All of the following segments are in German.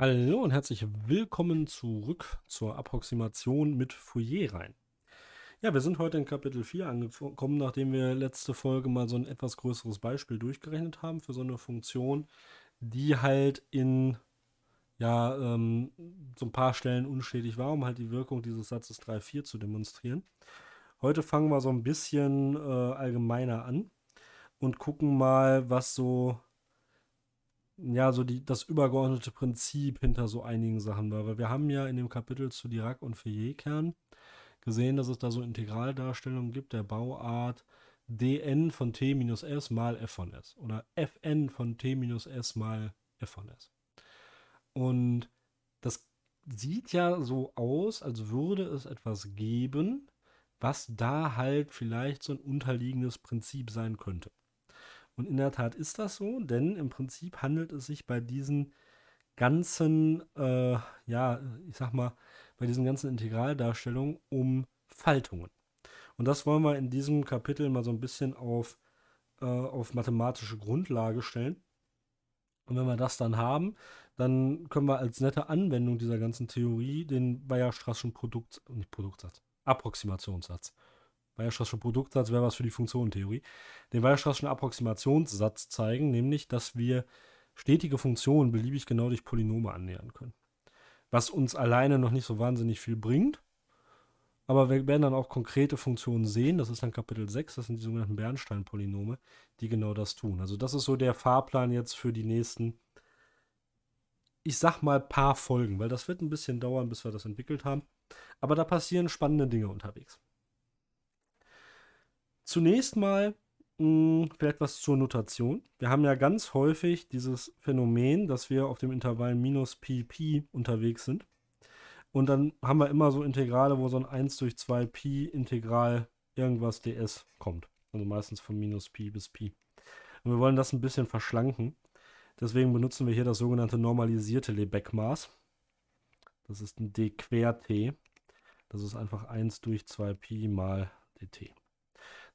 Hallo und herzlich willkommen zurück zur Approximation mit Fourier rein. Ja, wir sind heute in Kapitel 4 angekommen, nachdem wir letzte Folge mal so ein etwas größeres Beispiel durchgerechnet haben für so eine Funktion, die halt in ja, ähm, so ein paar Stellen unstetig war, um halt die Wirkung dieses Satzes 3,4 zu demonstrieren. Heute fangen wir so ein bisschen äh, allgemeiner an und gucken mal, was so ja, so die, das übergeordnete Prinzip hinter so einigen Sachen war. Weil wir haben ja in dem Kapitel zu Dirac und fayet kern gesehen, dass es da so Integraldarstellungen gibt der Bauart dn von t minus s mal f von s oder fn von t minus s mal f von s. Und das sieht ja so aus, als würde es etwas geben, was da halt vielleicht so ein unterliegendes Prinzip sein könnte. Und in der Tat ist das so, denn im Prinzip handelt es sich bei diesen ganzen, äh, ja, ich sag mal, bei diesen ganzen Integraldarstellungen um Faltungen. Und das wollen wir in diesem Kapitel mal so ein bisschen auf, äh, auf mathematische Grundlage stellen. Und wenn wir das dann haben, dann können wir als nette Anwendung dieser ganzen Theorie den Bayer-Straßschen Produkt, nicht Produktsatz, Approximationssatz Weierstraßschen Produktsatz wäre was für die Funktionentheorie, den Weierstraßschen Approximationssatz zeigen, nämlich, dass wir stetige Funktionen beliebig genau durch Polynome annähern können. Was uns alleine noch nicht so wahnsinnig viel bringt, aber wir werden dann auch konkrete Funktionen sehen, das ist dann Kapitel 6, das sind die sogenannten Bernstein-Polynome, die genau das tun. Also das ist so der Fahrplan jetzt für die nächsten ich sag mal, paar Folgen, weil das wird ein bisschen dauern, bis wir das entwickelt haben. Aber da passieren spannende Dinge unterwegs. Zunächst mal mh, hm, vielleicht was zur Notation. Wir haben ja ganz häufig dieses Phänomen, dass wir auf dem Intervall minus pi pi unterwegs sind. Und dann haben wir immer so Integrale, wo so ein 1 durch 2 Pi Integral irgendwas ds kommt. Also meistens von minus Pi bis Pi. Und wir wollen das ein bisschen verschlanken. Deswegen benutzen wir hier das sogenannte normalisierte Lebesgue-Maß. Das ist ein d quer t. Das ist einfach 1 durch 2 Pi mal dt.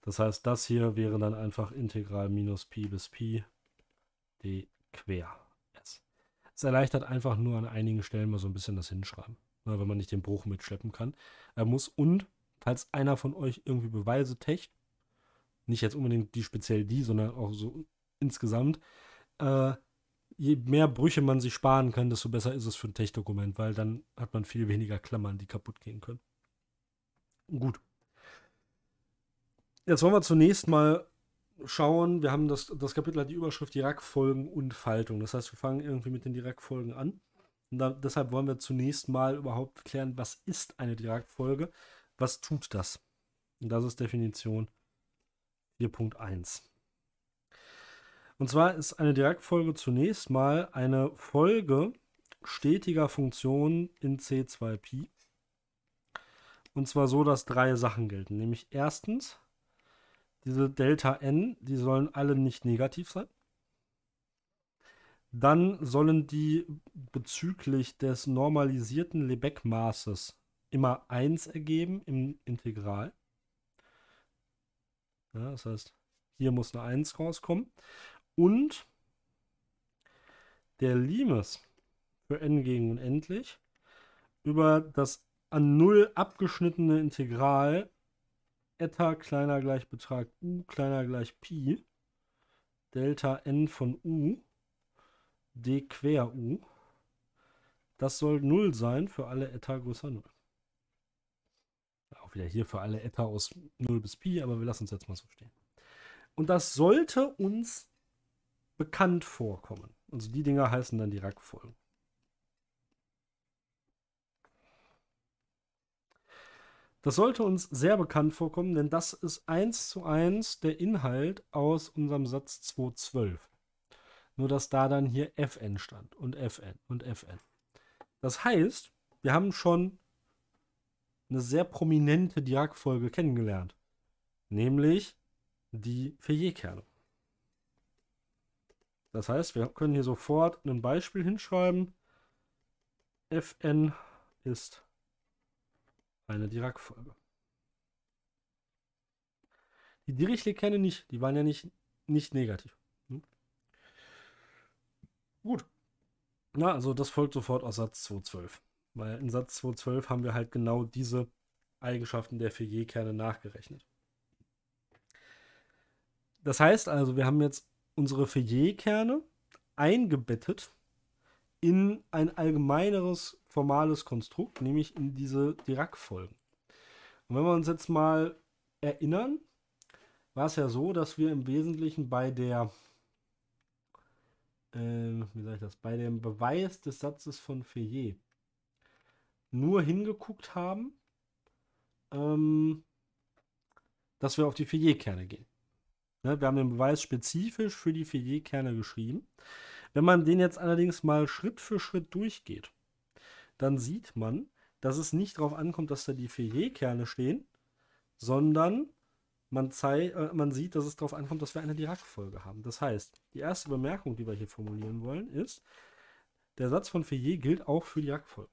Das heißt, das hier wäre dann einfach Integral minus Pi bis Pi d quer s. Es erleichtert einfach nur an einigen Stellen mal so ein bisschen das Hinschreiben, ne, wenn man nicht den Bruch mitschleppen kann. Er muss und, falls einer von euch irgendwie Beweise techt, nicht jetzt unbedingt die speziell die, sondern auch so insgesamt, äh, je mehr Brüche man sich sparen kann, desto besser ist es für ein Tech-Dokument, weil dann hat man viel weniger Klammern, die kaputt gehen können. Gut, Jetzt wollen wir zunächst mal schauen. Wir haben das, das Kapitel hat die Überschrift Dirac-Folgen und Faltung. Das heißt, wir fangen irgendwie mit den Dirac-Folgen an. Und da, deshalb wollen wir zunächst mal überhaupt klären, was ist eine Dirac-Folge? Was tut das? Und das ist Definition 4.1. Und zwar ist eine Dirac-Folge zunächst mal eine Folge stetiger Funktionen in C2Pi. Und zwar so, dass drei Sachen gelten. Nämlich erstens, diese Delta N, die sollen alle nicht negativ sein. Dann sollen die bezüglich des normalisierten Lebesgue-Maßes immer 1 ergeben im Integral. Ja, das heißt, hier muss eine 1 rauskommen. Und der Limes für n gegen unendlich über das an 0 abgeschnittene Integral Eta kleiner gleich Betrag U kleiner gleich Pi, Delta N von U, D quer U. Das soll 0 sein für alle Eta größer 0. Auch wieder hier für alle Eta aus 0 bis Pi, aber wir lassen es jetzt mal so stehen. Und das sollte uns bekannt vorkommen. Also die Dinger heißen dann die Rackfolgen. Das sollte uns sehr bekannt vorkommen, denn das ist eins zu eins der Inhalt aus unserem Satz 212. Nur dass da dann hier fn stand und fn und fn. Das heißt, wir haben schon eine sehr prominente Diag-Folge kennengelernt, nämlich die Ferrier-Kerne. Das heißt, wir können hier sofort ein Beispiel hinschreiben. fn ist eine Dirac-Folge. Die Dirichlet-Kerne nicht, die waren ja nicht, nicht negativ. Hm? Gut. Na, also das folgt sofort aus Satz 212. Weil in Satz 212 haben wir halt genau diese Eigenschaften der Ferrier-Kerne nachgerechnet. Das heißt also, wir haben jetzt unsere Ferrier-Kerne eingebettet in ein allgemeineres formales Konstrukt, nämlich in diese Dirac-Folgen. Und wenn wir uns jetzt mal erinnern, war es ja so, dass wir im Wesentlichen bei der äh, wie sage ich das, bei dem Beweis des Satzes von Ferrier nur hingeguckt haben, ähm, dass wir auf die Ferrier-Kerne gehen. Ne, wir haben den Beweis spezifisch für die Ferrier-Kerne geschrieben. Wenn man den jetzt allerdings mal Schritt für Schritt durchgeht, dann sieht man, dass es nicht darauf ankommt, dass da die Ferierkerne stehen, sondern man, äh, man sieht, dass es darauf ankommt, dass wir eine Dirac-Folge haben. Das heißt, die erste Bemerkung, die wir hier formulieren wollen, ist, der Satz von Ferrier gilt auch für Dirac-Folgen.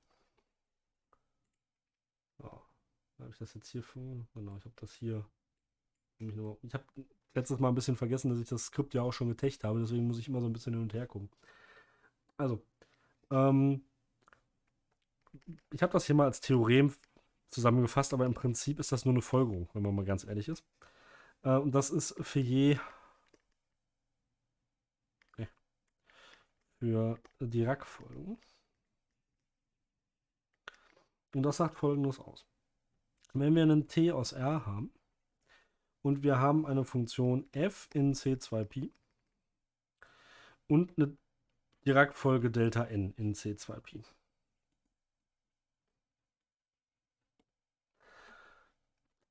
habe ich das jetzt hier vor? Genau, ich habe das hier. Ich habe letztes Mal ein bisschen vergessen, dass ich das Skript ja auch schon getecht habe, deswegen muss ich immer so ein bisschen hin und her gucken. Also, ähm, ich habe das hier mal als Theorem zusammengefasst, aber im Prinzip ist das nur eine Folgerung, wenn man mal ganz ehrlich ist. Äh, und das ist für je okay. für Dirac-Folgen. Und das sagt folgendes aus. Wenn wir einen t aus R haben und wir haben eine Funktion f in c 2 π und eine Dirac-Folge Delta n in c 2 π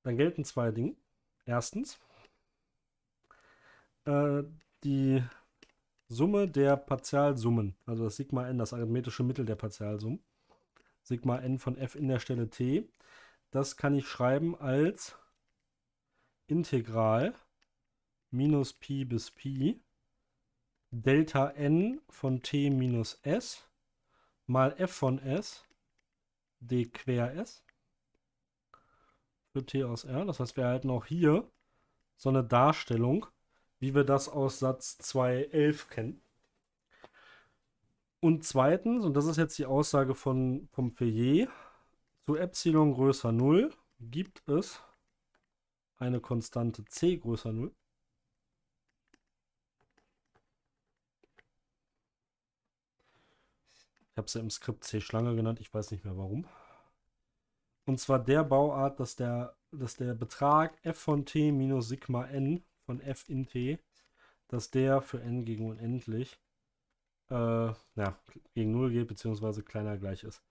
dann gelten zwei Dinge. Erstens, äh, die Summe der Partialsummen, also das Sigma n, das arithmetische Mittel der Partialsummen, Sigma n von f in der Stelle t, das kann ich schreiben als Integral minus pi bis pi Delta n von t minus s mal f von s d quer s für TSR. Das heißt, wir erhalten auch hier so eine Darstellung, wie wir das aus Satz 2.11 kennen. Und zweitens, und das ist jetzt die Aussage von Pompeier, zu Epsilon größer 0 gibt es eine Konstante c größer 0. Ich habe sie ja im Skript C-Schlange genannt, ich weiß nicht mehr warum. Und zwar der Bauart, dass der, dass der Betrag f von t minus Sigma n von f in t, dass der für n gegen unendlich äh, ja, gegen 0 geht, beziehungsweise kleiner gleich ist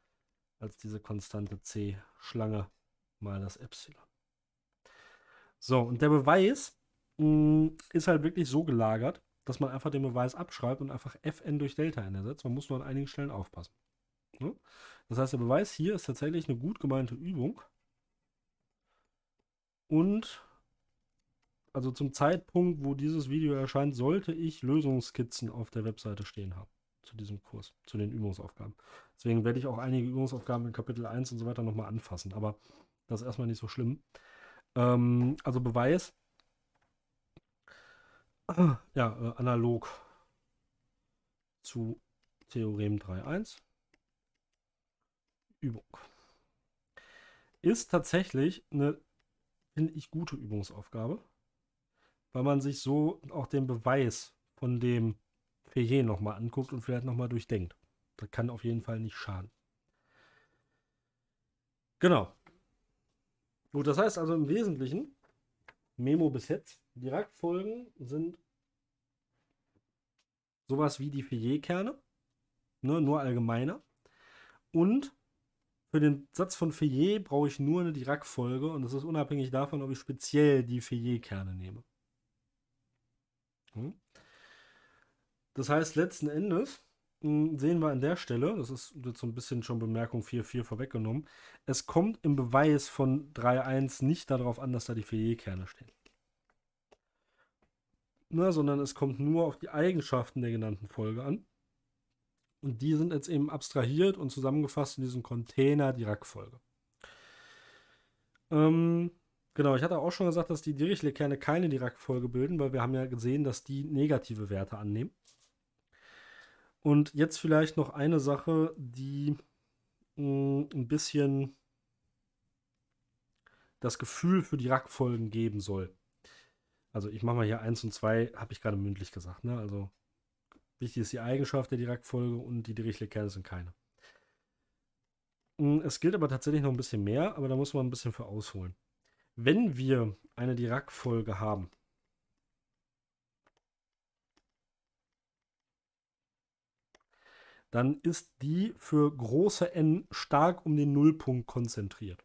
als diese konstante c Schlange mal das Epsilon. So, und der Beweis mh, hm, ist halt wirklich so gelagert, dass man einfach den Beweis abschreibt und einfach fn durch Delta n ersetzt. Man muss nur an einigen Stellen aufpassen. Ne? Das heißt, der Beweis hier ist tatsächlich eine gut gemeinte Übung. Und also zum Zeitpunkt, wo dieses Video erscheint, sollte ich Lösungskizzen auf der Webseite stehen haben zu diesem Kurs, zu den Übungsaufgaben. Deswegen werde ich auch einige Übungsaufgaben in Kapitel 1 und so weiter nochmal anfassen, aber das ist erstmal nicht so schlimm. Ähm, also Beweis, ja, äh, analog zu Theorem 3.1. Übung. Ist tatsächlich eine, finde ich, gute Übungsaufgabe, weil man sich so auch den Beweis von dem Ferrier nochmal anguckt und vielleicht nochmal durchdenkt. Das kann auf jeden Fall nicht schaden. Genau. Gut, das heißt also im Wesentlichen, Memo bis jetzt, Direktfolgen sind sowas wie die Ferrier-Kerne, ne, nur allgemeiner. Und für den Satz von Feuillet brauche ich nur eine Dirac-Folge und das ist unabhängig davon, ob ich speziell die Feuillet-Kerne nehme. Hm. Das heißt, letzten Endes hm, sehen wir an der Stelle, das ist jetzt so ein bisschen schon Bemerkung 4.4 vorweggenommen, es kommt im Beweis von 3.1 nicht darauf an, dass da die Feuillet-Kerne stehen. Na, sondern es kommt nur auf die Eigenschaften der genannten Folge an. Und die sind jetzt eben abstrahiert und zusammengefasst in diesem Container, die Rackfolge. Ähm, genau, ich hatte auch schon gesagt, dass die Dirichlet-Kerne keine Dirac-Folge bilden, weil wir haben ja gesehen, dass die negative Werte annehmen. Und jetzt vielleicht noch eine Sache, die mh, mm, ein bisschen das Gefühl für die Rackfolgen geben soll. Also ich mache mal hier 1 und 2, habe ich gerade mündlich gesagt, ne? Also Wichtig ist die Eigenschaft der Direktfolge und die Dirichlet-Kerne sind keine. Hm, es gilt aber tatsächlich noch ein bisschen mehr, aber da muss man ein bisschen für ausholen. Wenn wir eine Dirac-Folge haben, dann ist die für große n stark um den Nullpunkt konzentriert.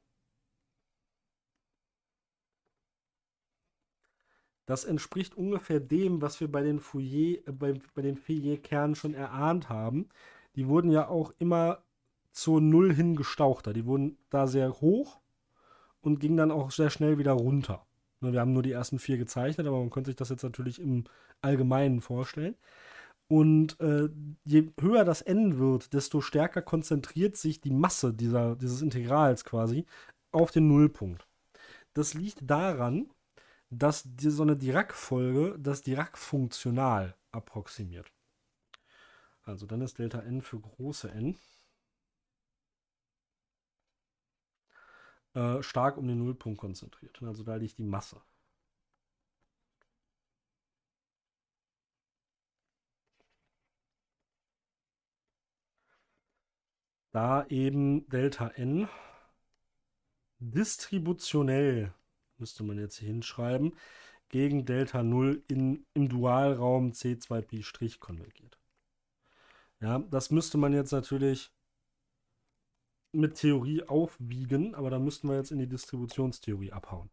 Das entspricht ungefähr dem, was wir bei den Fourier, äh, bei, bei den Fourier-Kernen schon erahnt haben. Die wurden ja auch immer zur Null hin gestauchter. Die wurden da sehr hoch und gingen dann auch sehr schnell wieder runter. Ne, wir haben nur die ersten vier gezeichnet, aber man könnte sich das jetzt natürlich im Allgemeinen vorstellen. Und äh, je höher das n wird, desto stärker konzentriert sich die Masse dieser, dieses Integrals quasi auf den Nullpunkt. Das liegt daran, dass die, so eine Dirac-Folge das Dirac-Funktional approximiert. Also dann ist Delta n für große n äh, stark um den Nullpunkt konzentriert. Also da liegt die Masse. Da eben Delta n distributionell müsste man jetzt hier hinschreiben, gegen Delta 0 in, im Dualraum C2Pi' konvergiert. Ja, das müsste man jetzt natürlich mit Theorie aufwiegen, aber da müssten wir jetzt in die Distributionstheorie abhauen.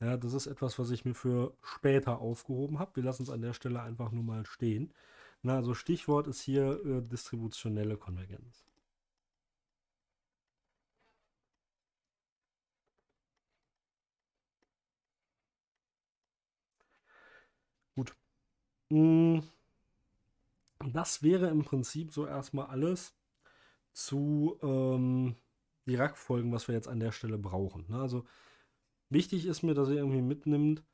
Ja, das ist etwas, was ich mir für später aufgehoben habe. Wir lassen es an der Stelle einfach nur mal stehen. Na, also Stichwort ist hier äh, distributionelle Konvergenz. Mm, das wäre im Prinzip so erstmal alles zu ähm, die Rackfolgen, was wir jetzt an der Stelle brauchen. Ne? Also wichtig ist mir, dass ihr irgendwie mitnimmt,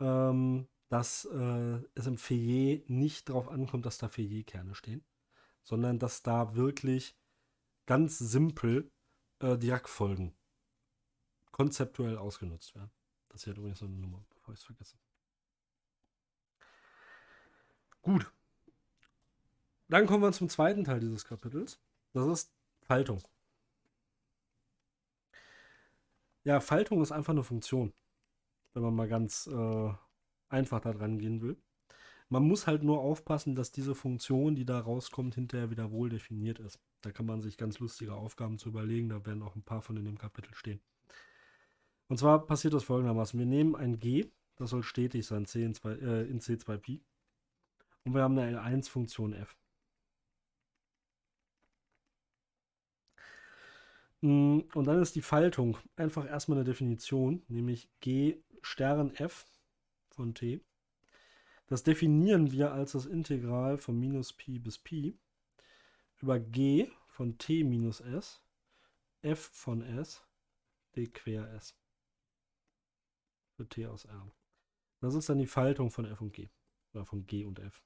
ähm, dass äh, es im Feuillet nicht darauf ankommt, dass da Feuillet-Kerne stehen, sondern dass da wirklich ganz simpel äh, die Rackfolgen konzeptuell ausgenutzt werden. Das ist ja übrigens so eine Nummer, bevor ich es vergesse. Gut. Dann kommen wir zum zweiten Teil dieses Kapitels. Das ist Faltung. Ja, Faltung ist einfach eine Funktion, wenn man mal ganz äh, einfach da dran gehen will. Man muss halt nur aufpassen, dass diese Funktion, die da rauskommt, hinterher wieder wohl definiert ist. Da kann man sich ganz lustige Aufgaben zu überlegen. Da werden auch ein paar von in dem Kapitel stehen. Und zwar passiert das folgendermaßen. Wir nehmen ein G, das soll stetig sein, C in, 2, äh, in C2Pi. Und wir haben eine L1-Funktion f. Mm, und dann ist die Faltung einfach erstmal eine Definition, nämlich g Stern f von t. Das definieren wir als das Integral von minus pi bis pi über g von t minus s, f von s, d quer s. Für t aus r. Das ist dann die Faltung von f und g. Oder von g und f.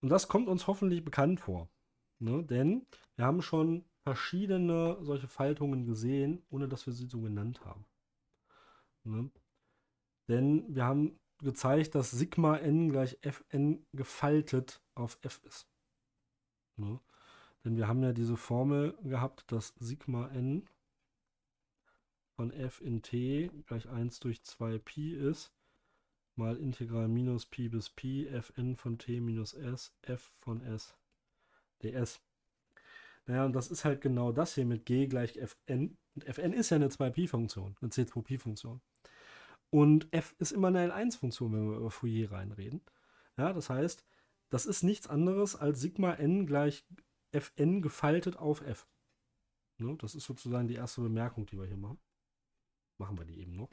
Und das kommt uns hoffentlich bekannt vor. Ne? Denn wir haben schon verschiedene solche Faltungen gesehen, ohne dass wir sie so genannt haben. Ne? Denn wir haben gezeigt, dass Sigma n gleich fn gefaltet auf f ist. Ne? Denn wir haben ja diese Formel gehabt, dass Sigma n von f in t gleich 1 durch 2 Pi ist mal Integral minus Pi bis Pi Fn von T minus S F von S ds. Naja, und das ist halt genau das hier mit g gleich Fn. Und Fn ist ja eine 2Pi-Funktion, eine C2Pi-Funktion. Und f ist immer eine L1-Funktion, wenn wir über Fourier reinreden. Ja, das heißt, das ist nichts anderes als Sigma n gleich Fn gefaltet auf f. Ne? Das ist sozusagen die erste Bemerkung, die wir hier machen. Machen wir die eben noch.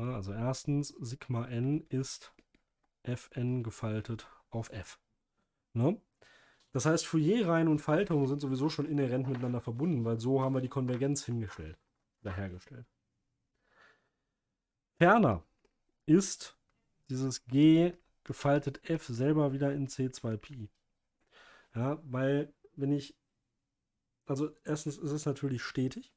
Ne? Also erstens, Sigma n ist Fn gefaltet auf F. Ne? Das heißt, Fourier-Reihen und Faltungen sind sowieso schon inhärent miteinander verbunden, weil so haben wir die Konvergenz hingestellt, dahergestellt. Ferner ist dieses G gefaltet F selber wieder in C2Pi. Ja, weil wenn ich, also erstens ist es natürlich stetig,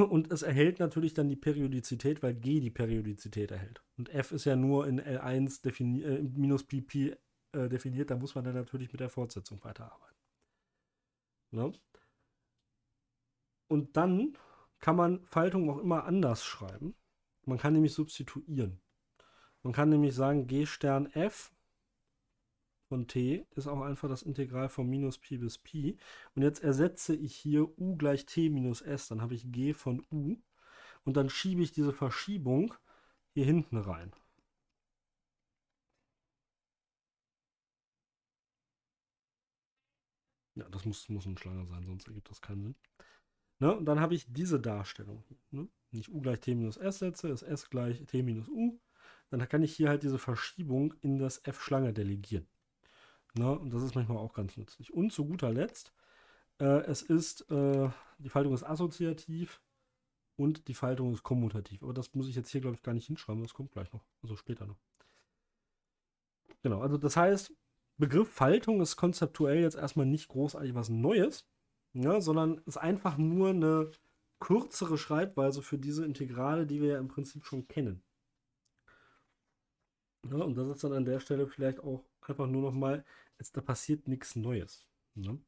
und es erhält natürlich dann die Periodizität, weil G die Periodizität erhält. Und F ist ja nur in L1 defini äh, minus PP äh, definiert, da muss man dann natürlich mit der Fortsetzung weiterarbeiten. Ne? Und dann kann man Faltung auch immer anders schreiben. Man kann nämlich substituieren. Man kann nämlich sagen, G Stern F von t ist auch einfach das Integral von minus pi bis pi. Und jetzt ersetze ich hier u gleich t minus s, dann habe ich g von u. Und dann schiebe ich diese Verschiebung hier hinten rein. Ja, das muss, muss ein Schlange sein, sonst ergibt das keinen Sinn. Ne? Und dann habe ich diese Darstellung. Ne? Wenn ich u gleich t minus s setze, ist s gleich t minus u. Dann kann ich hier halt diese Verschiebung in das f-Schlange delegieren. Ne? Und das ist manchmal auch ganz nützlich. Und zu guter Letzt, äh, es ist, äh, die Faltung ist assoziativ und die Faltung ist kommutativ. Aber das muss ich jetzt hier, glaube ich, gar nicht hinschreiben, das kommt gleich noch. Also später noch. Genau, also das heißt, Begriff Faltung ist konzeptuell jetzt erstmal nicht großartig was Neues, ne? sondern ist einfach nur eine kürzere Schreibweise für diese Integrale, die wir ja im Prinzip schon kennen. Ja, ne, und das ist dann an der Stelle vielleicht auch einfach nur nochmal Jetzt, da passiert nichts Neues. Ne?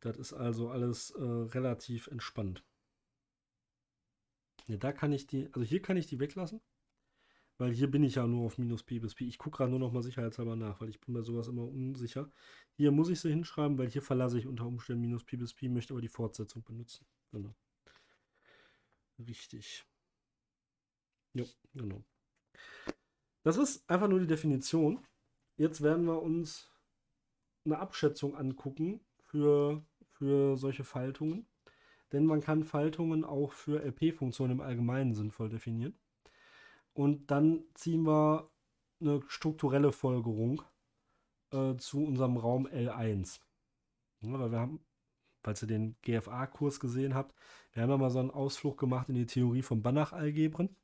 Das ist also alles äh, relativ entspannt. Ja, da kann ich die, also hier kann ich die weglassen, weil hier bin ich ja nur auf minus P bis P. Ich gucke gerade nur noch mal sicherheitshalber nach, weil ich bin bei sowas immer unsicher. Hier muss ich sie hinschreiben, weil hier verlasse ich unter Umständen minus P bis P, möchte aber die Fortsetzung benutzen. Genau. Richtig. Jo, genau. Das ist einfach nur die Definition. Jetzt werden wir uns eine Abschätzung angucken für, für solche Faltungen. Denn man kann Faltungen auch für LP-Funktionen im Allgemeinen sinnvoll definieren. Und dann ziehen wir eine strukturelle Folgerung äh, zu unserem Raum L1. Ja, weil wir haben, falls ihr den GFA-Kurs gesehen habt, wir haben ja mal so einen Ausflug gemacht in die Theorie von Banach-Algebren.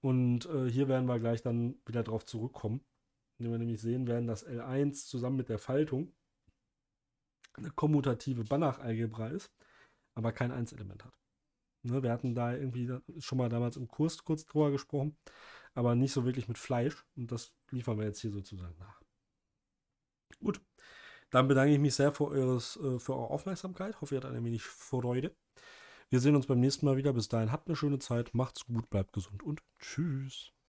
Und äh, hier werden wir gleich dann wieder drauf zurückkommen indem wir nämlich sehen werden, dass L1 zusammen mit der Faltung eine kommutative Banach-Algebra ist, aber kein 1-Element hat. Ne, wir hatten da irgendwie schon mal damals im Kurs kurz drüber gesprochen, aber nicht so wirklich mit Fleisch. Und das liefern wir jetzt hier sozusagen nach. Gut, dann bedanke ich mich sehr für, eures, äh, für eure Aufmerksamkeit. Ich hoffe, ihr hattet ein wenig Freude. Wir sehen uns beim nächsten Mal wieder. Bis dahin habt eine schöne Zeit, macht's gut, bleibt gesund und tschüss.